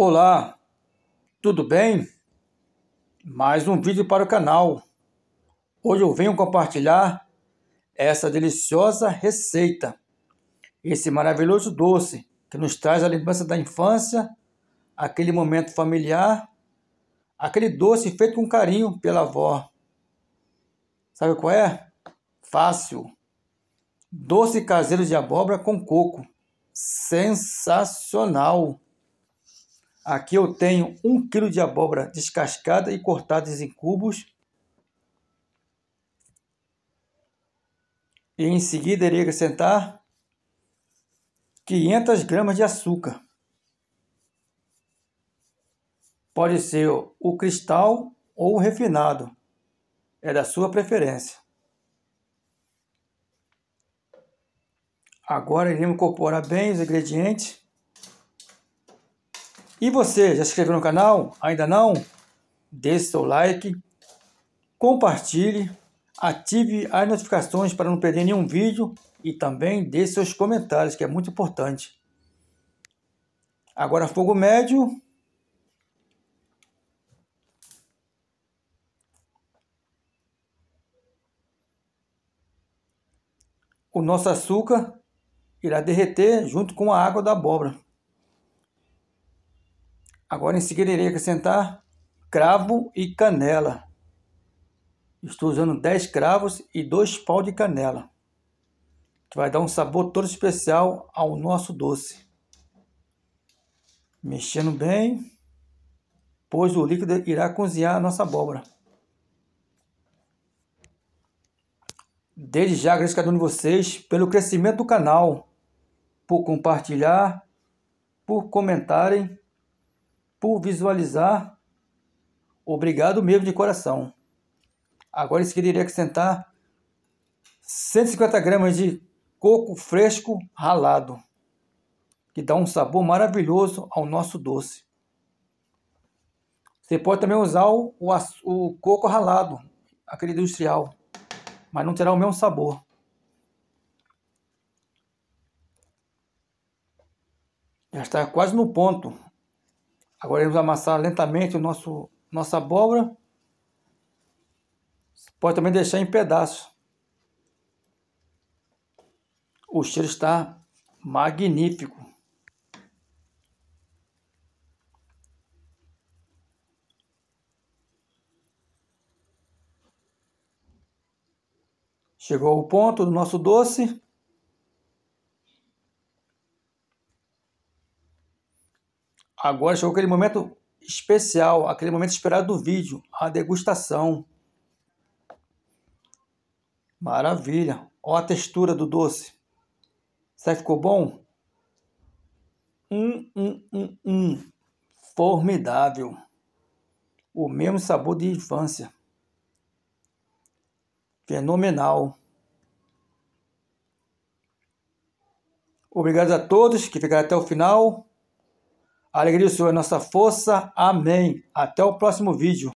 Olá, tudo bem? Mais um vídeo para o canal. Hoje eu venho compartilhar essa deliciosa receita, esse maravilhoso doce que nos traz a lembrança da infância, aquele momento familiar, aquele doce feito com carinho pela avó. Sabe qual é? Fácil. Doce caseiro de abóbora com coco. Sensacional! Aqui eu tenho 1 kg de abóbora descascada e cortada em cubos. E em seguida irei acrescentar 500 gramas de açúcar. Pode ser o cristal ou o refinado. É da sua preferência. Agora iremos incorporar bem os ingredientes. E você, já se inscreveu no canal? Ainda não? Deixe seu like, compartilhe, ative as notificações para não perder nenhum vídeo e também deixe seus comentários, que é muito importante. Agora fogo médio. O nosso açúcar irá derreter junto com a água da abóbora. Agora em seguida irei acrescentar cravo e canela. Estou usando 10 cravos e 2 pau de canela, que vai dar um sabor todo especial ao nosso doce. Mexendo bem, pois o líquido irá cozinhar a nossa abóbora. Desde já agradeço a cada um de vocês pelo crescimento do canal, por compartilhar, por comentarem por visualizar. Obrigado mesmo de coração. Agora eles queriam acrescentar 150 gramas de coco fresco ralado, que dá um sabor maravilhoso ao nosso doce. Você pode também usar o, o, o coco ralado, aquele industrial, mas não terá o mesmo sabor. Já está quase no ponto Agora vamos amassar lentamente o nosso, nossa abóbora. Pode também deixar em pedaços. O cheiro está magnífico. Chegou o ponto do nosso doce. Agora chegou aquele momento especial, aquele momento esperado do vídeo, a degustação. Maravilha! Olha a textura do doce. Será que ficou bom? Hum, hum, hum, hum. Formidável. O mesmo sabor de infância. Fenomenal. Obrigado a todos que ficaram até o final. A alegria do Senhor é nossa força. Amém. Até o próximo vídeo.